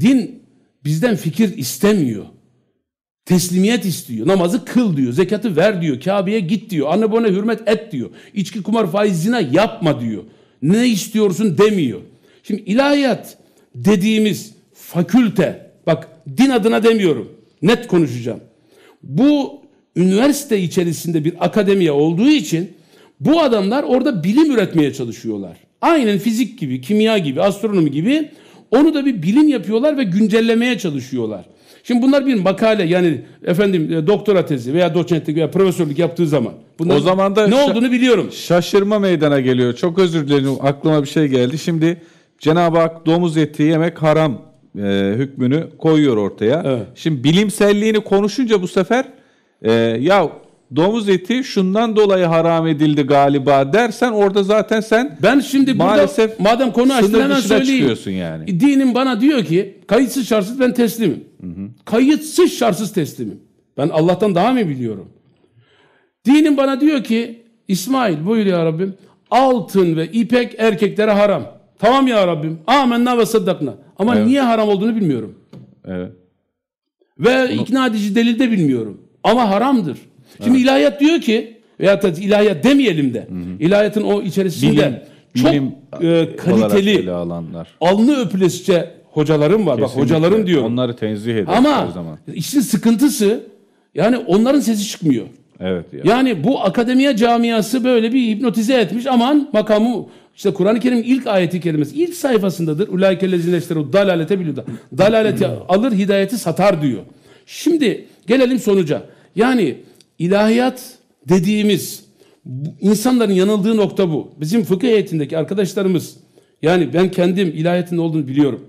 Din bizden fikir istemiyor. Teslimiyet istiyor. Namazı kıl diyor. Zekatı ver diyor. Kabe'ye git diyor. Anne bana hürmet et diyor. İçki, kumar, faiz, zina yapma diyor. Ne istiyorsun demiyor. Şimdi ilahiyat dediğimiz fakülte, bak din adına demiyorum. Net konuşacağım. Bu üniversite içerisinde bir akademiye olduğu için bu adamlar orada bilim üretmeye çalışıyorlar. Aynen fizik gibi, kimya gibi, astronomi gibi onu da bir bilim yapıyorlar ve güncellemeye çalışıyorlar. Şimdi bunlar bir makale yani efendim e, doktora tezi veya doçentlik veya profesörlük yaptığı zaman. Bunlar o zaman da ne olduğunu biliyorum. Şaşırma meydana geliyor. Çok özür dilerim aklıma bir şey geldi. Şimdi Cenab-ı Hak domuz eti yemek haram e, hükmünü koyuyor ortaya. Evet. Şimdi bilimselliğini konuşunca bu sefer e, ya domuz eti şundan dolayı haram edildi galiba dersen orada zaten sen ben şimdi maalesef burada, madem konu açtın hemen söyleyeyim. yani. Dinim bana diyor ki kayıtsız şartsız ben teslimim. Hı hı. Kayıtsız şartsız teslimim. Ben Allah'tan daha mı biliyorum? Dinim bana diyor ki İsmail buyur ya Rabbim altın ve ipek erkeklere haram. Tamam ya Rabbim. Amenna ve saddakna. Ama evet. niye haram olduğunu bilmiyorum. Evet. Ve Bunu... ikna edici delilde bilmiyorum. Ama haramdır. Şimdi evet. ilahiyat diyor ki veya da ilahiyat demeyelim de. Hı hı. İlahiyatın o içerisinde bilim, bilim çok e, kaliteli alanlar. alnı öpülesice hocalarım var. Kesinlikle. Bak hocalarım diyor. Onları tenzih ediyor Ama zaman. işin sıkıntısı yani onların sesi çıkmıyor. Evet. Yani. yani bu akademiye camiası böyle bir hipnotize etmiş. Aman makamı işte Kur'an-ı Kerim ilk ayeti kelimesi ilk sayfasındadır. Ulaikellezine o dalalete biliyor. da Dalaleti alır hidayeti satar diyor. Şimdi gelelim sonuca. Yani İlahiyat dediğimiz insanların yanıldığı nokta bu. Bizim fıkıh heyetindeki arkadaşlarımız yani ben kendim ilahiyatın olduğunu biliyorum.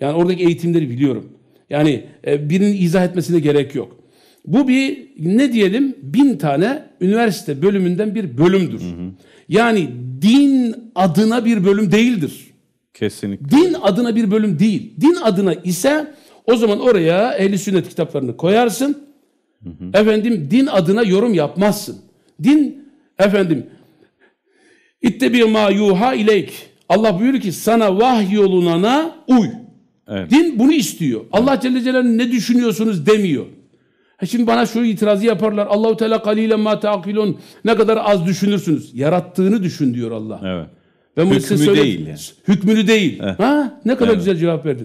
Yani oradaki eğitimleri biliyorum. Yani e, birinin izah etmesine gerek yok. Bu bir ne diyelim bin tane üniversite bölümünden bir bölümdür. Hı hı. Yani din adına bir bölüm değildir. Kesinlikle. Din adına bir bölüm değil. Din adına ise o zaman oraya ehli sünnet kitaplarını koyarsın. Hı hı. Efendim din adına yorum yapmazsın. Din efendim ittebi ma yuha ileyk. Allah buyuruyor ki sana vahy yolunana uy. Evet. Din bunu istiyor. Evet. Allah Celle Celaluhu ne düşünüyorsunuz demiyor. Ha e şimdi bana şu itirazı yaparlar. Allahu Teala kalilen ma Taqilun. Ne kadar az düşünürsünüz. Yarattığını düşün diyor Allah. Evet. Ben Hükmü değil. Yani. Hükmünü değil. Eh. Ha? Ne kadar evet. güzel cevap verdin.